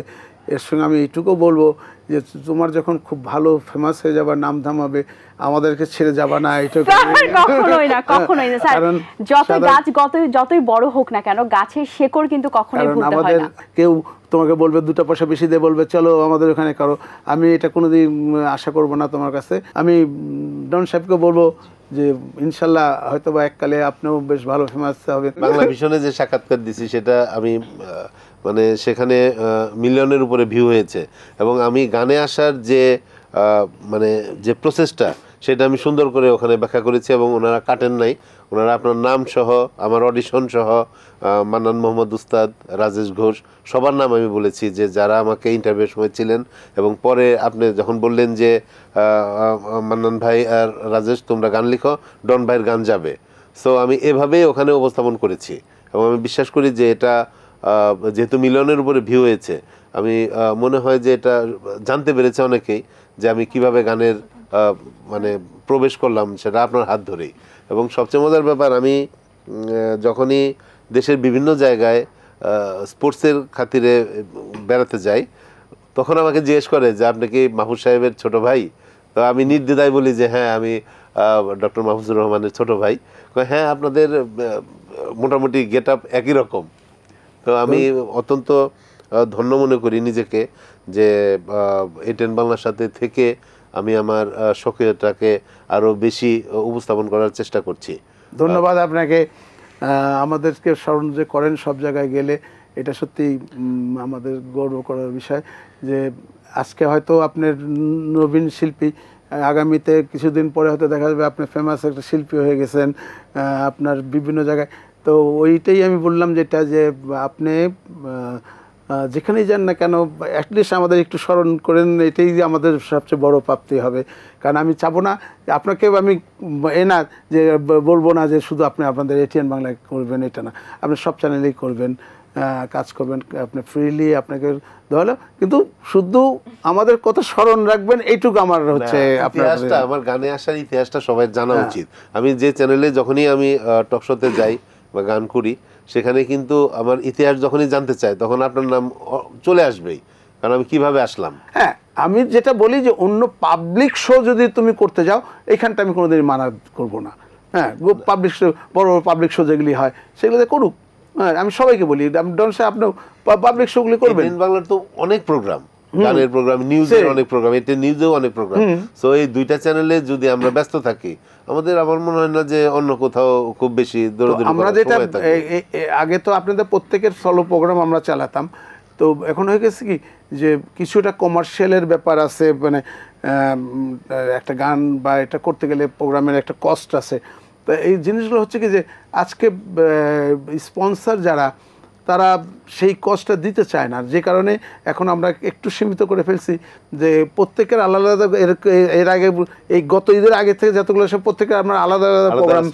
এর সঙ্গে আমি এইটুকু বলবো যে তোমার যখন খুব ভালো ফেমাস হয়ে যাবার নাম ধাম হবে আমাদেরকে ছেড়ে যাবে না এটা ইয়ে কখনোই না কখনোই না স্যার যত গাছ যতই যতই বড় হোক না কেন গাছের শেকড় কিন্তু কখনোই ভুলতে হয় না কেউ তোমাকে বলবে দুটো পয়সা বেশি দিয়ে বলবে চলো আমাদের ওখানে করো আমি এটা কোনোদিন আশা করব না তোমার কাছে আমি ডন সাহেবকে বলবো যে ইনশাল্লাহ হয়তো বা এককালে আপনিও বেশ ভালো ফেমাস হবে বাংলা ভীষণে যে সাক্ষাৎকার দিছি সেটা আমি মানে সেখানে মিলিয়নের উপরে ভিউ হয়েছে এবং আমি গানে আসার যে মানে যে প্রসেসটা সেটা আমি সুন্দর করে ওখানে ব্যাখ্যা করেছি এবং ওনারা কাটেন নাই ওনারা আপনার নাম সহ আমার অডিশন সহ মান্নান মোহাম্মদ উস্তাদ রাজেশ ঘোষ সবার নাম আমি বলেছি যে যারা আমাকে ইন্টারভিউ সময় ছিলেন এবং পরে আপনি যখন বললেন যে মান্নান ভাই আর রাজেশ তোমরা গান লিখো ডন ভাইয়ের গান যাবে সো আমি এভাবেই ওখানে উপস্থাপন করেছি এবং আমি বিশ্বাস করি যে এটা যেহেতু মিলনের উপরে ভিউ হয়েছে আমি মনে হয় যে এটা জানতে পেরেছে অনেকেই যে আমি কিভাবে গানের মানে প্রবেশ করলাম সেটা আপনার হাত ধরেই এবং সবচেয়ে মজার ব্যাপার আমি যখনই দেশের বিভিন্ন জায়গায় স্পোর্টসের খাতিরে বেড়াতে যাই তখন আমাকে জিজ্ঞেস করে যে আপনি কি মাহুদ সাহেবের ছোট ভাই তো আমি নির্দ্বিধায় বলি যে হ্যাঁ আমি ডক্টর মাহফুজুর রহমানের ছোট ভাই হ্যাঁ আপনাদের মোটামুটি গেট আপ একই রকম তো আমি অত্যন্ত ধন্য মনে করি নিজেকে যে এটেন বাংলার সাথে থেকে আমি আমার সক্রিয়তাকে আরও বেশি উপস্থাপন করার চেষ্টা করছি ধন্যবাদ আপনাকে আমাদেরকে স্মরণ যে করেন সব জায়গায় গেলে এটা সত্যি আমাদের গর্ব করার বিষয় যে আজকে হয়তো আপনার নবীন শিল্পী আগামীতে কিছুদিন পরে হয়তো দেখা যাবে আপনি ফেমাস একটা শিল্পী হয়ে গেছেন আপনার বিভিন্ন জায়গায় তো ওইটাই আমি বললাম যেটা যে আপনি যেখানেই যান না কেন অ্যাটলিস্ট আমাদের একটু স্মরণ করেন এটাই যে আমাদের সবচেয়ে বড় প্রাপ্তি হবে কারণ আমি চাবো না আপনাকেও আমি এ না যে বলবো না যে শুধু আপনি আপনাদের এটিএন বাংলায় করবেন এটা না আপনি সব চ্যানেলেই করবেন কাজ করবেন আপনি ফ্রিলি আপনাকে ধরো কিন্তু শুধু আমাদের কথা স্মরণ রাখবেন এইটুকু আমার হচ্ছে আমার গানে আসার ইতিহাসটা সবাই জানা হ্যাঁ। উচিত আমি যে চ্যানেলে যখনই আমি টকশোতে যাই বা গান করি সেখানে কিন্তু আমার ইতিহাস যখনই জানতে চায় তখন আপনার নাম চলে আসবেই কারণ আমি কিভাবে আসলাম হ্যাঁ আমি যেটা বলি যে অন্য পাবলিক শো যদি তুমি করতে যাও এখানটা আমি কোনোদিন মানা করব না হ্যাঁ পাবলিক শো বড় বড় পাবলিক শো যেগুলি হয় সেগুলোতে করুক হ্যাঁ আমি সবাইকে বলি আমি ডনসে আপনার পাবলিক শোগুলি করবেন বাংলার তো অনেক প্রোগ্রাম গানের প্রোগ্রাম নিউজের অনেক প্রোগ্রাম এতে নিউজেও অনেক প্রোগ্রাম সো এই দুইটা চ্যানেলে যদি আমরা ব্যস্ত থাকি আমাদের আমার মনে হয় না যে অন্য কোথাও খুব বেশি দৌড়াদৌড়ি আমরা যেটা আগে তো আপনাদের প্রত্যেকের সলো প্রোগ্রাম আমরা চালাতাম তো এখন হয়ে গেছে কি যে কিছুটা কমার্শিয়ালের ব্যাপার আছে মানে একটা গান বা এটা করতে গেলে প্রোগ্রামের একটা কস্ট আছে তো এই জিনিসগুলো হচ্ছে কি যে আজকে স্পন্সার যারা তারা সেই কষ্টটা দিতে চায় না যে কারণে এখন আমরা একটু সীমিত করে ফেলছি যে প্রত্যেকের আলাদা আলাদা এর আগে এই গত ঈদের আগে থেকে যতগুলো সব প্রত্যেকের আমরা আলাদা আলাদা প্রোগ্রাম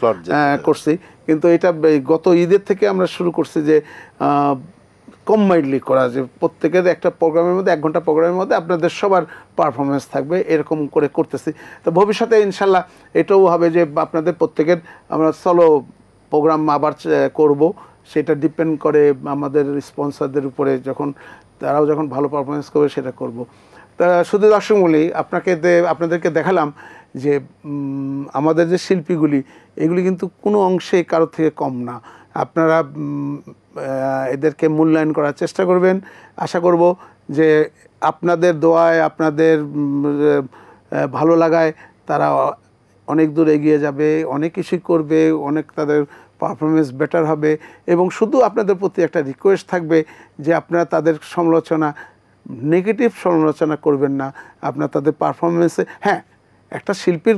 করছি কিন্তু এটা গত ঈদের থেকে আমরা শুরু করছি যে কম্বাইন্ডলি করা যে প্রত্যেকের একটা প্রোগ্রামের মধ্যে এক ঘন্টা প্রোগ্রামের মধ্যে আপনাদের সবার পারফরমেন্স থাকবে এরকম করে করতেছি তো ভবিষ্যতে ইনশাল্লাহ এটাও হবে যে আপনাদের প্রত্যেকের আমরা সলো প্রোগ্রাম আবার করব সেটা ডিপেন্ড করে আমাদের স্পন্সারদের উপরে যখন তারাও যখন ভালো পারফরমেন্স করবে সেটা করব। তা শুধু বলি আপনাকে আপনাদেরকে দেখালাম যে আমাদের যে শিল্পীগুলি এগুলি কিন্তু কোনো অংশে কারোর থেকে কম না আপনারা এদেরকে মূল্যায়ন করার চেষ্টা করবেন আশা করব যে আপনাদের দোয়ায় আপনাদের ভালো লাগায় তারা অনেক দূর এগিয়ে যাবে অনেক কিছুই করবে অনেক তাদের পারফরমেন্স বেটার হবে এবং শুধু আপনাদের প্রতি একটা রিকোয়েস্ট থাকবে যে আপনারা তাদের সমালোচনা নেগেটিভ সমালোচনা করবেন না আপনার তাদের পারফরমেন্সে হ্যাঁ একটা শিল্পীর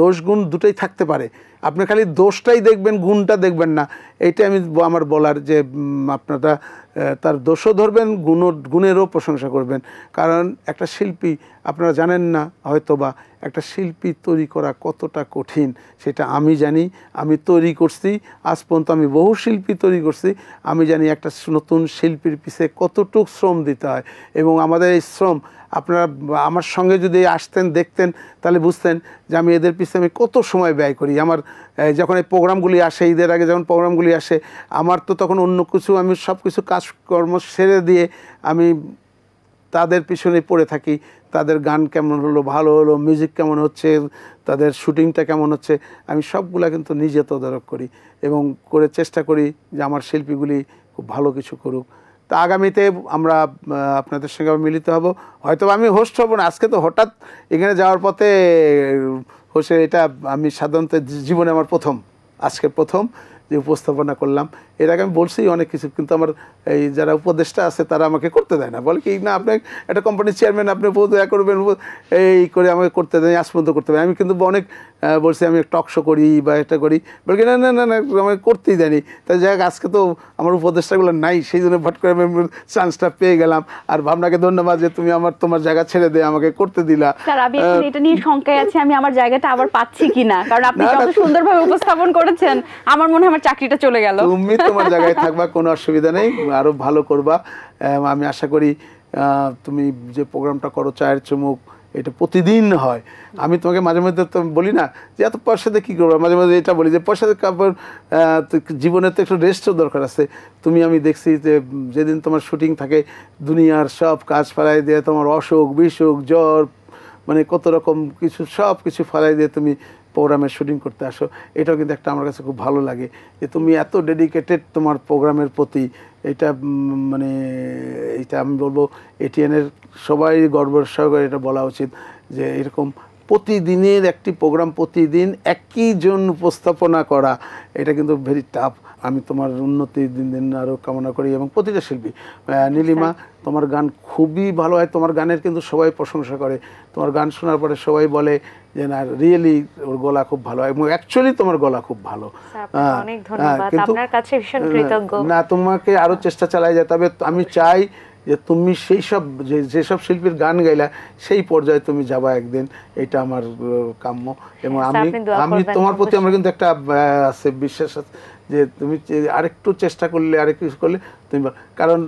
দোষ গুণ দুটোই থাকতে পারে আপনি খালি দোষটাই দেখবেন গুণটা দেখবেন না এইটাই আমি আমার বলার যে আপনারা তার দোষও ধরবেন গুণ গুণেরও প্রশংসা করবেন কারণ একটা শিল্পী আপনারা জানেন না হয়তো বা একটা শিল্পী তৈরি করা কতটা কঠিন সেটা আমি জানি আমি তৈরি করছি আজ পর্যন্ত আমি বহু শিল্পী তৈরি করছি আমি জানি একটা নতুন শিল্পীর পিছে কতটুক শ্রম দিতে হয় এবং আমাদের এই শ্রম আপনারা আমার সঙ্গে যদি আসতেন দেখতেন তাহলে বুঝতেন যে আমি এদের পিছনে আমি কত সময় ব্যয় করি আমার যখন এই প্রোগ্রামগুলি আসে ঈদের আগে যখন প্রোগ্রামগুলি আসে আমার তো তখন অন্য কিছু আমি সব কিছু কাজকর্ম সেরে দিয়ে আমি তাদের পিছনে পড়ে থাকি তাদের গান কেমন হলো ভালো হলো মিউজিক কেমন হচ্ছে তাদের শুটিংটা কেমন হচ্ছে আমি সবগুলা কিন্তু নিজে তদারক করি এবং করে চেষ্টা করি যে আমার শিল্পীগুলি খুব ভালো কিছু করুক তা আগামীতে আমরা আপনাদের সঙ্গে মিলিত হব হয়তো আমি হোস্ট হব না আজকে তো হঠাৎ এখানে যাওয়ার পথে হোসে এটা আমি সাধারণত জীবনে আমার প্রথম আজকে প্রথম যে উপস্থাপনা করলাম এর আগে আমি বলছি অনেক কিছু কিন্তু আমার এই যারা উপদেষ্টা আছে তারা আমাকে করতে দেয় না বলে কি না আপনি একটা কোম্পানির চেয়ারম্যান আপনি উপদেয়া করবেন এই করে আমাকে করতে দেয় আজ পর্যন্ত করতে দেয় আমি কিন্তু অনেক বলছি আমি টক শো করি বা এটা করি বলে কি না না না না আমাকে করতেই দেয়নি তাই যাই আজকে তো আমার উপদেষ্টাগুলো নাই সেই জন্য ভট করে আমি চান্সটা পেয়ে গেলাম আর ভাবনাকে ধন্যবাদ যে তুমি আমার তোমার জায়গা ছেড়ে দিয়ে আমাকে করতে দিলা স্যার আমি এটা নিয়ে শঙ্কায় আছি আমি আমার জায়গাটা আবার পাচ্ছি কিনা কারণ আপনি যত সুন্দরভাবে উপস্থাপন করেছেন আমার মনে হয় আমার চাকরিটা চলে গেল তুমি তোমার জায়গায় থাকবা কোনো অসুবিধা নেই আরও ভালো করবা আমি আশা করি তুমি যে প্রোগ্রামটা করো চায়ের চুমুক এটা প্রতিদিন হয় আমি তোমাকে মাঝে মধ্যে তো বলি না যে এত পয়সা দিয়ে কী করবো মাঝে মাঝে এটা বলি যে পয়সা দিয়ে কাপড় জীবনের তো একটু রেস্টও দরকার আছে তুমি আমি দেখছি যে যেদিন তোমার শুটিং থাকে দুনিয়ার সব কাজ ফেলাই দিয়ে তোমার অসুখ বিসুখ জ্বর মানে কত রকম কিছু সব কিছু ফেলাই দিয়ে তুমি প্রোগ্রামের শুটিং করতে আসো এটাও কিন্তু একটা আমার কাছে খুব ভালো লাগে যে তুমি এত ডেডিকেটেড তোমার প্রোগ্রামের প্রতি এটা মানে এটা আমি বলবো এটিএনের সবাই গর্বর সহকারে এটা বলা উচিত যে এরকম প্রতিদিনের একটি প্রোগ্রাম প্রতিদিন একই জন উপস্থাপনা করা এটা কিন্তু ভেরি টাফ আমি তোমার উন্নতি দিন দিন আরও কামনা করি এবং প্রতিটা শিল্পী নীলিমা তোমার গান খুবই ভালো হয় তোমার গানের কিন্তু সবাই প্রশংসা করে তোমার গান শোনার পরে সবাই বলে যে না রিয়েলি ওর গলা খুব ভালো এবং অ্যাকচুয়ালি তোমার গলা খুব ভালো আচ্ছা, হ্যাঁ, অনেক হ্যাঁ, ধন্যবাদ আপনার কাছে ভীষণ কৃতজ্ঞ না তোমাকে আরো চেষ্টা চালাই যেতে হবে আমি চাই যে তুমি সেই সব যে যেসব শিল্পীর গান গাইলা সেই পর্যায়ে তুমি যাবা একদিন এটা আমার কাম্য এবং আচ্ছা, আমি আমি তোমার প্রতি আমার কিন্তু একটা আছে বিশ্বাস আছে যে তুমি আরেকটু চেষ্টা করলে আরেক কিছু করলে তুমি কারণ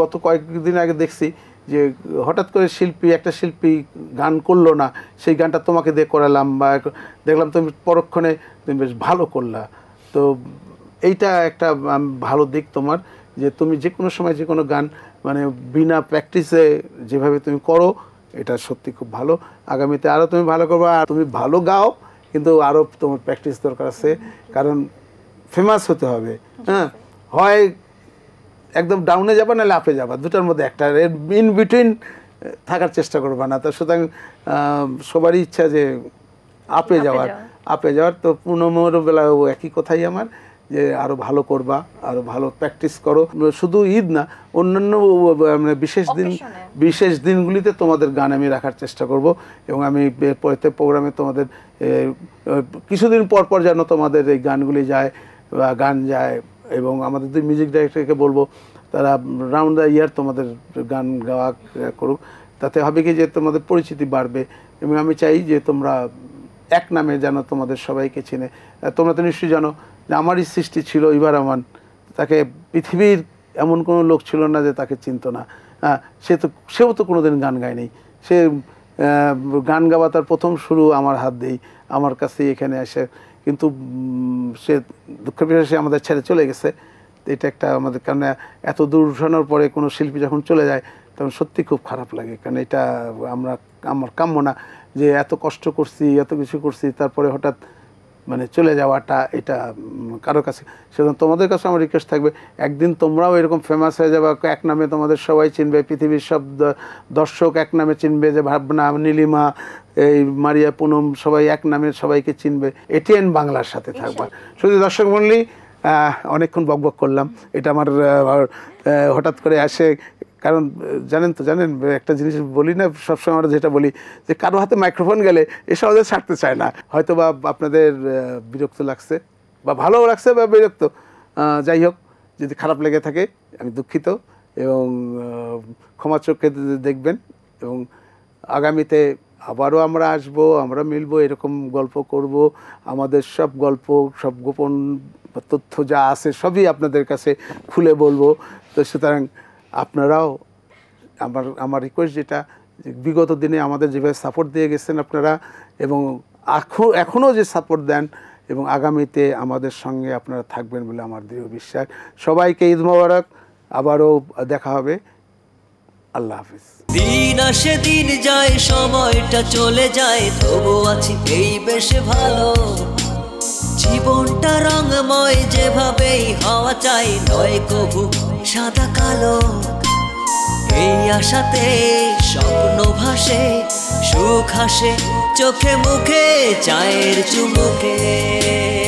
গত কয়েকদিন আগে দেখছি যে হঠাৎ করে শিল্পী একটা শিল্পী গান করলো না সেই গানটা তোমাকে দিয়ে করালাম বা দেখলাম তুমি পরক্ষণে তুমি বেশ ভালো করলা তো এইটা একটা ভালো দিক তোমার যে তুমি যে কোনো সময় যে কোনো গান মানে বিনা প্র্যাকটিসে যেভাবে তুমি করো এটা সত্যি খুব ভালো আগামীতে আরও তুমি ভালো করবে আর তুমি ভালো গাও কিন্তু আরও তোমার প্র্যাকটিস দরকার আছে কারণ ফেমাস হতে হবে হ্যাঁ হয় একদম ডাউনে যাবা নাহলে আপে যাবা দুটার মধ্যে একটা এর ইন বিটুইন থাকার চেষ্টা করবা না তো সুতরাং সবারই ইচ্ছা যে আপে যাওয়ার আপে যাওয়ার তো পূর্ণমর বেলায় একই কথাই আমার যে আরও ভালো করবা আরও ভালো প্র্যাকটিস করো শুধু ঈদ না অন্যান্য মানে বিশেষ দিন বিশেষ দিনগুলিতে তোমাদের গান আমি রাখার চেষ্টা করব এবং আমি প্রত্যেক প্রোগ্রামে তোমাদের কিছুদিন পর পর যেন তোমাদের এই গানগুলি যায় বা গান যায় এবং আমাদের দুই মিউজিক ডাইরেক্টরকে বলবো তারা রাউন্ড দ্য ইয়ার তোমাদের গান গাওয়া করুক তাতে হবে কি যে তোমাদের পরিচিতি বাড়বে এবং আমি চাই যে তোমরা এক নামে যেন তোমাদের সবাইকে চিনে তোমরা তো নিশ্চয়ই জানো যে আমারই সৃষ্টি ছিল ইবার রহমান তাকে পৃথিবীর এমন কোনো লোক ছিল না যে তাকে চিনত না হ্যাঁ সে তো সেও তো কোনোদিন গান গায়নি সে গান গাওয়া তার প্রথম শুরু আমার হাত দেই আমার কাছে এখানে এসে কিন্তু সে দুঃখ সে আমাদের ছেড়ে চলে গেছে এটা একটা আমাদের কারণে এত দূর পরে কোনো শিল্পী যখন চলে যায় তখন সত্যি খুব খারাপ লাগে কারণ এটা আমরা আমার কাম্য না যে এত কষ্ট করছি এত কিছু করছি তারপরে হঠাৎ মানে চলে যাওয়াটা এটা কারো কাছে সেরকম তোমাদের কাছে আমার রিকোয়েস্ট থাকবে একদিন তোমরাও এরকম ফেমাস হয়ে যাবে এক নামে তোমাদের সবাই চিনবে পৃথিবীর সব দর্শক এক নামে চিনবে যে ভাবনা নীলিমা এই মারিয়া পুনম সবাই এক নামের সবাইকে চিনবে এটিএন বাংলার সাথে থাকবে শুধু দর্শক মন্ডলী অনেকক্ষণ বক করলাম এটা আমার হঠাৎ করে আসে কারণ জানেন তো জানেন একটা জিনিস বলি না সবসময় আমরা যেটা বলি যে কারো হাতে মাইক্রোফোন গেলে এ ওদের ছাড়তে চায় না হয়তো বা আপনাদের বিরক্ত লাগছে বা ভালোও লাগছে বা বিরক্ত যাই হোক যদি খারাপ লেগে থাকে আমি দুঃখিত এবং ক্ষমা চোখে দেখবেন এবং আগামীতে আবারও আমরা আসব আমরা মিলব এরকম গল্প করব আমাদের সব গল্প সব গোপন তথ্য যা আছে সবই আপনাদের কাছে খুলে বলবো তো সুতরাং আপনারাও আমার আমার রিকোয়েস্ট যেটা বিগত দিনে আমাদের যেভাবে সাপোর্ট দিয়ে গেছেন আপনারা এবং এখনও যে সাপোর্ট দেন এবং আগামীতে আমাদের সঙ্গে আপনারা থাকবেন বলে আমার দৃঢ় বিশ্বাস সবাইকে ঈদ মোবারক আবারও দেখা হবে আল্লাহ হাফিজ দিন আসে দিন যায় সময়টা চলে যায় তবু আছি এই বেশ ভালো জীবনটা রঙময় যেভাবেই হওয়া চাই নয় কবু সাদা কালো এই আশাতে স্বপ্ন ভাসে সুখ হাসে চোখে মুখে চায়ের চুমুকে